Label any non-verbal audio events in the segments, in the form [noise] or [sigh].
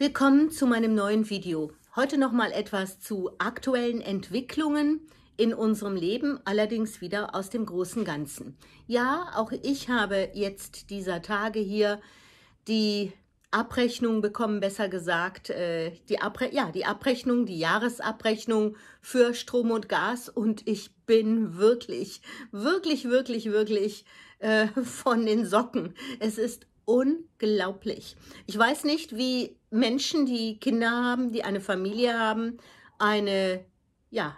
Willkommen zu meinem neuen Video. Heute nochmal etwas zu aktuellen Entwicklungen in unserem Leben, allerdings wieder aus dem großen Ganzen. Ja, auch ich habe jetzt dieser Tage hier die Abrechnung bekommen, besser gesagt, äh, die, Abre ja, die Abrechnung, die Jahresabrechnung für Strom und Gas und ich bin wirklich, wirklich, wirklich, wirklich äh, [laughs] von den Socken. Es ist unglaublich. Ich weiß nicht, wie Menschen, die Kinder haben, die eine Familie haben, eine, ja,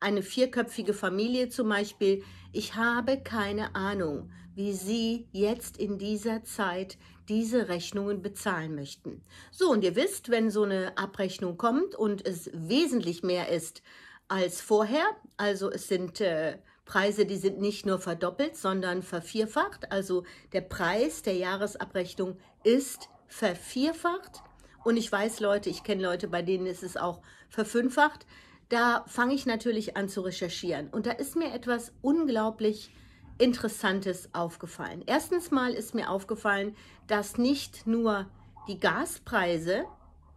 eine vierköpfige Familie zum Beispiel. Ich habe keine Ahnung, wie Sie jetzt in dieser Zeit diese Rechnungen bezahlen möchten. So, und ihr wisst, wenn so eine Abrechnung kommt und es wesentlich mehr ist als vorher, also es sind äh, Preise, die sind nicht nur verdoppelt, sondern vervierfacht, also der Preis der Jahresabrechnung ist vervierfacht, und ich weiß Leute, ich kenne Leute, bei denen ist es auch verfünffacht. Da fange ich natürlich an zu recherchieren. Und da ist mir etwas unglaublich Interessantes aufgefallen. Erstens mal ist mir aufgefallen, dass nicht nur die Gaspreise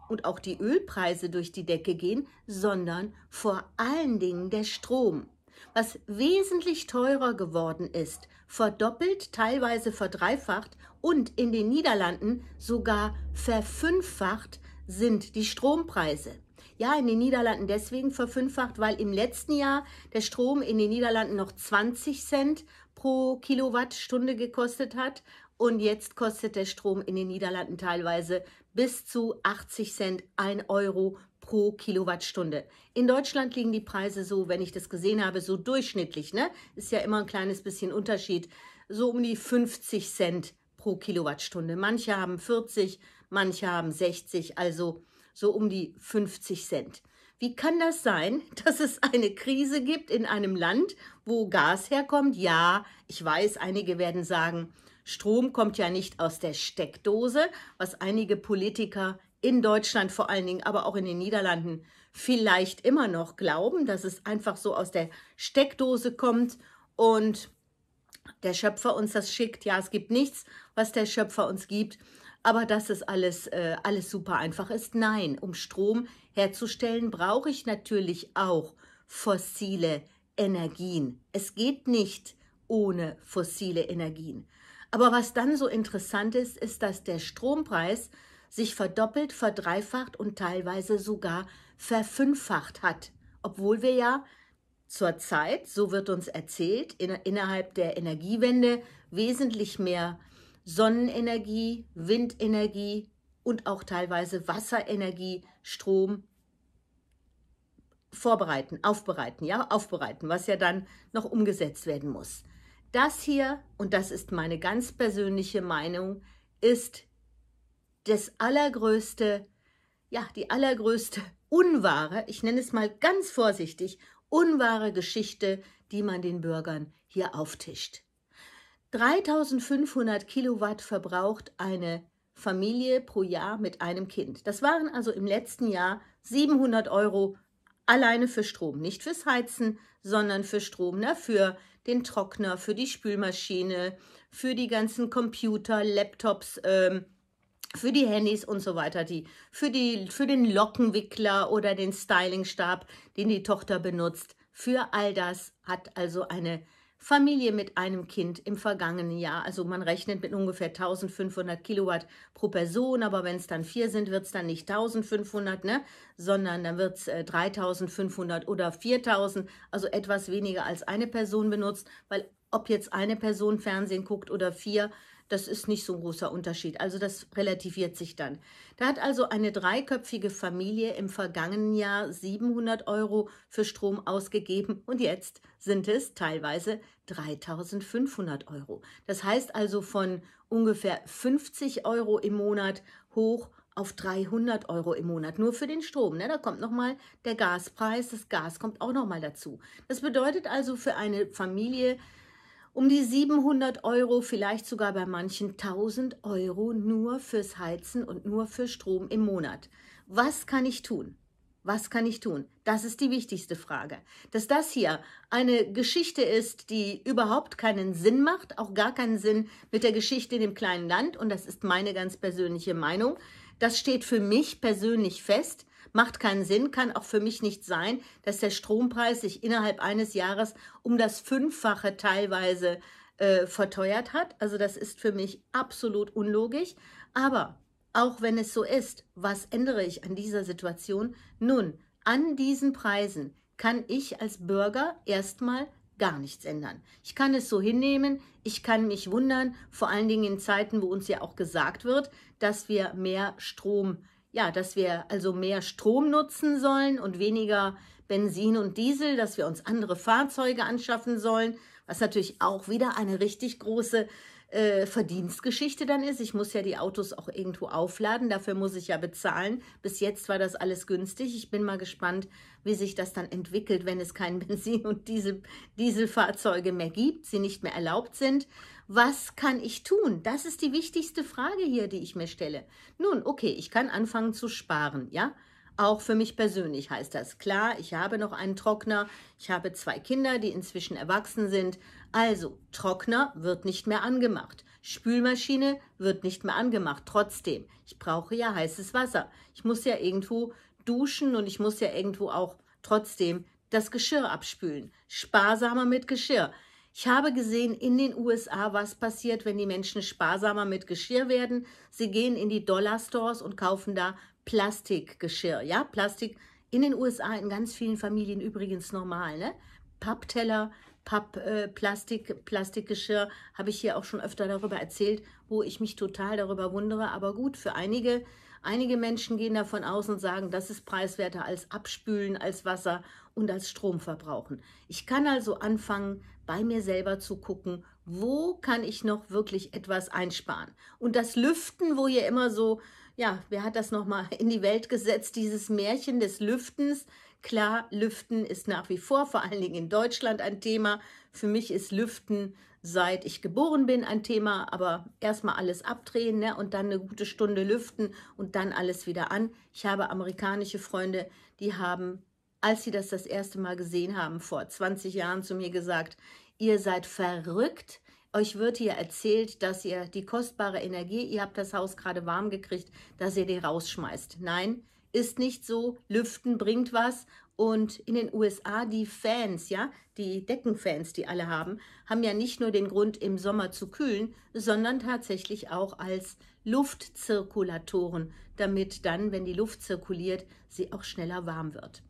und auch die Ölpreise durch die Decke gehen, sondern vor allen Dingen der Strom was wesentlich teurer geworden ist, verdoppelt, teilweise verdreifacht und in den Niederlanden sogar verfünffacht sind die Strompreise. Ja, in den Niederlanden deswegen verfünffacht, weil im letzten Jahr der Strom in den Niederlanden noch 20 Cent pro Kilowattstunde gekostet hat und jetzt kostet der Strom in den Niederlanden teilweise bis zu 80 Cent, 1 Euro pro Kilowattstunde. In Deutschland liegen die Preise so, wenn ich das gesehen habe, so durchschnittlich, ne? Ist ja immer ein kleines bisschen Unterschied, so um die 50 Cent pro Kilowattstunde. Manche haben 40, manche haben 60, also so um die 50 Cent. Wie kann das sein, [laughs] dass es eine Krise gibt in einem Land, wo Gas herkommt? Ja, ich weiß, einige werden sagen, Strom kommt ja nicht aus der Steckdose, was einige Politiker in Deutschland vor allen Dingen, aber auch in den Niederlanden vielleicht immer noch glauben, dass es einfach so aus der Steckdose kommt und der Schöpfer uns das schickt. Ja, es gibt nichts, was der Schöpfer uns gibt, aber dass es alles, äh, alles super einfach ist. Nein, um Strom herzustellen, brauche ich natürlich auch fossile Energien. Es geht nicht ohne fossile Energien. Aber was dann so interessant ist, ist, dass der Strompreis sich verdoppelt, verdreifacht und teilweise sogar verfünffacht hat, obwohl wir ja zurzeit, so wird uns erzählt, in, innerhalb der Energiewende wesentlich mehr Sonnenenergie, Windenergie und auch teilweise Wasserenergie, Strom vorbereiten, aufbereiten, ja, aufbereiten, was ja dann noch umgesetzt werden muss. Das hier, und das ist meine ganz persönliche Meinung, ist das allergrößte, ja, die allergrößte unwahre, ich nenne es mal ganz vorsichtig, unwahre Geschichte, die man den Bürgern hier auftischt. 3500 Kilowatt verbraucht eine Familie pro Jahr mit einem Kind. Das waren also im letzten Jahr 700 Euro alleine für Strom. Nicht fürs Heizen, sondern für Strom, ne? für den Trockner, für die Spülmaschine, für die ganzen Computer, Laptops, ähm, für die Handys und so weiter, die, für, die, für den Lockenwickler oder den Stylingstab, den die Tochter benutzt. Für all das hat also eine Familie mit einem Kind im vergangenen Jahr, also man rechnet mit ungefähr 1500 Kilowatt pro Person, aber wenn es dann vier sind, wird es dann nicht 1500, ne? sondern dann wird es äh, 3500 oder 4000, also etwas weniger als eine Person benutzt, weil ob jetzt eine Person Fernsehen guckt oder vier, das ist nicht so ein großer Unterschied. Also das relativiert sich dann. Da hat also eine dreiköpfige Familie im vergangenen Jahr 700 Euro für Strom ausgegeben und jetzt sind es teilweise 3500 Euro. Das heißt also von ungefähr 50 Euro im Monat hoch auf 300 Euro im Monat, nur für den Strom. Ne? Da kommt nochmal der Gaspreis, das Gas kommt auch nochmal dazu. Das bedeutet also für eine Familie, um die 700 Euro, vielleicht sogar bei manchen 1000 Euro nur fürs Heizen und nur für Strom im Monat. Was kann ich tun? Was kann ich tun? Das ist die wichtigste Frage. Dass das hier eine Geschichte ist, die überhaupt keinen Sinn macht, auch gar keinen Sinn mit der Geschichte in dem kleinen Land, und das ist meine ganz persönliche Meinung, das steht für mich persönlich fest, macht keinen Sinn, kann auch für mich nicht sein, dass der Strompreis sich innerhalb eines Jahres um das Fünffache teilweise äh, verteuert hat. Also das ist für mich absolut unlogisch. Aber auch wenn es so ist, was ändere ich an dieser Situation? Nun, an diesen Preisen kann ich als Bürger erstmal gar nichts ändern. Ich kann es so hinnehmen, ich kann mich wundern, vor allen Dingen in Zeiten, wo uns ja auch gesagt wird, dass wir mehr Strom, ja, dass wir also mehr Strom nutzen sollen und weniger Benzin und Diesel, dass wir uns andere Fahrzeuge anschaffen sollen, was natürlich auch wieder eine richtig große äh, Verdienstgeschichte dann ist. Ich muss ja die Autos auch irgendwo aufladen, dafür muss ich ja bezahlen. Bis jetzt war das alles günstig. Ich bin mal gespannt, wie sich das dann entwickelt, wenn es kein [laughs] Benzin- und Diesel Dieselfahrzeuge mehr gibt, sie nicht mehr erlaubt sind. Was kann ich tun? Das ist die wichtigste Frage hier, die ich mir stelle. Nun, okay, ich kann anfangen zu sparen, ja? Auch für mich persönlich heißt das klar, ich habe noch einen Trockner, ich habe zwei Kinder, die inzwischen erwachsen sind. Also, Trockner wird nicht mehr angemacht. Spülmaschine wird nicht mehr angemacht. Trotzdem, ich brauche ja heißes Wasser. Ich muss ja irgendwo duschen und ich muss ja irgendwo auch trotzdem das Geschirr abspülen. Sparsamer mit Geschirr. Ich habe gesehen in den USA, was passiert, wenn die Menschen sparsamer mit Geschirr werden. Sie gehen in die Dollarstores und kaufen da Plastikgeschirr, ja, Plastik in den USA in ganz vielen Familien übrigens normal, ne? Pappteller, Pappplastik, äh, Plastikgeschirr, habe ich hier auch schon öfter darüber erzählt, wo ich mich total darüber wundere, aber gut, für einige Einige Menschen gehen davon aus und sagen, das ist preiswerter als Abspülen, als Wasser und als Strom verbrauchen. Ich kann also anfangen, bei mir selber zu gucken, wo kann ich noch wirklich etwas einsparen. Und das Lüften, wo hier immer so ja, wer hat das nochmal in die Welt gesetzt, dieses Märchen des Lüftens? Klar, Lüften ist nach wie vor, vor allen Dingen in Deutschland, ein Thema. Für mich ist Lüften seit ich geboren bin ein Thema, aber erstmal alles abdrehen ne? und dann eine gute Stunde lüften und dann alles wieder an. Ich habe amerikanische Freunde, die haben, als sie das das erste Mal gesehen haben, vor 20 Jahren zu mir gesagt, ihr seid verrückt, euch wird hier erzählt, dass ihr die kostbare Energie, ihr habt das Haus gerade warm gekriegt, dass ihr die rausschmeißt. Nein, ist nicht so. Lüften bringt was. Und in den USA, die Fans, ja, die Deckenfans, die alle haben, haben ja nicht nur den Grund, im Sommer zu kühlen, sondern tatsächlich auch als Luftzirkulatoren, damit dann, wenn die Luft zirkuliert, sie auch schneller warm wird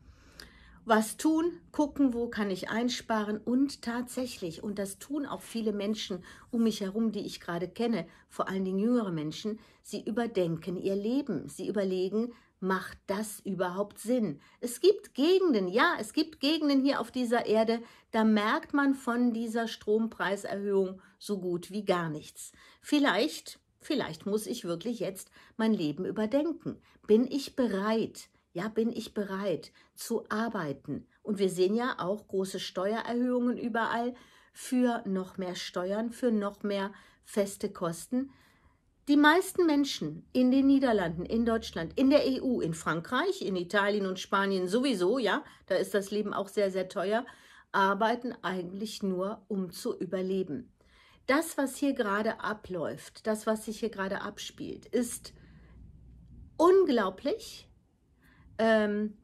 was tun, gucken, wo kann ich einsparen und tatsächlich, und das tun auch viele Menschen um mich herum, die ich gerade kenne, vor allen Dingen jüngere Menschen, sie überdenken ihr Leben, sie überlegen, macht das überhaupt Sinn? Es gibt Gegenden, ja, es gibt Gegenden hier auf dieser Erde, da merkt man von dieser Strompreiserhöhung so gut wie gar nichts. Vielleicht, vielleicht muss ich wirklich jetzt mein Leben überdenken. Bin ich bereit? ja, bin ich bereit zu arbeiten. Und wir sehen ja auch große Steuererhöhungen überall für noch mehr Steuern, für noch mehr feste Kosten. Die meisten Menschen in den Niederlanden, in Deutschland, in der EU, in Frankreich, in Italien und Spanien sowieso, ja, da ist das Leben auch sehr, sehr teuer, arbeiten eigentlich nur, um zu überleben. Das, was hier gerade abläuft, das, was sich hier gerade abspielt, ist unglaublich, ähm,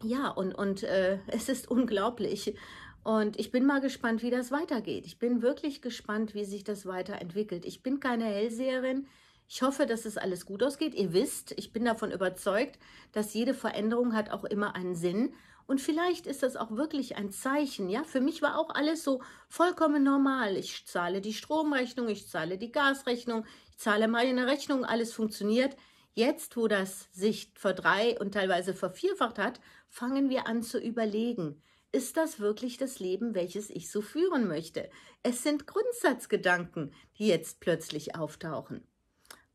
ja, und, und äh, [laughs] es ist unglaublich. Und ich bin mal gespannt, wie das weitergeht. Ich bin wirklich gespannt, wie sich das weiterentwickelt. Ich bin keine Hellseherin. Ich hoffe, dass es alles gut ausgeht. Ihr wisst, ich bin davon überzeugt, dass jede Veränderung hat auch immer einen Sinn. Und vielleicht ist das auch wirklich ein Zeichen. Ja, für mich war auch alles so vollkommen normal. Ich zahle die Stromrechnung, ich zahle die Gasrechnung, ich zahle meine Rechnung, alles funktioniert. Jetzt, wo das sich verdrei- und teilweise vervierfacht hat, fangen wir an zu überlegen, ist das wirklich das Leben, welches ich so führen möchte? Es sind Grundsatzgedanken, die jetzt plötzlich auftauchen.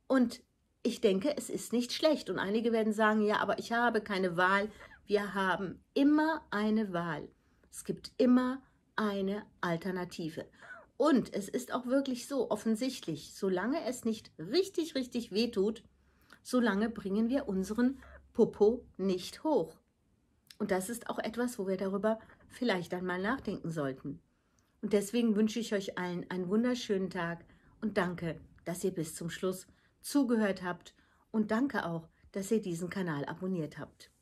Und ich denke, es ist nicht schlecht. Und einige werden sagen, ja, aber ich habe keine Wahl. Wir haben immer eine Wahl. Es gibt immer eine Alternative. Und es ist auch wirklich so offensichtlich, solange es nicht richtig, richtig wehtut, solange bringen wir unseren Popo nicht hoch. Und das ist auch etwas, wo wir darüber vielleicht einmal nachdenken sollten. Und deswegen wünsche ich euch allen einen wunderschönen Tag und danke, dass ihr bis zum Schluss zugehört habt und danke auch, dass ihr diesen Kanal abonniert habt.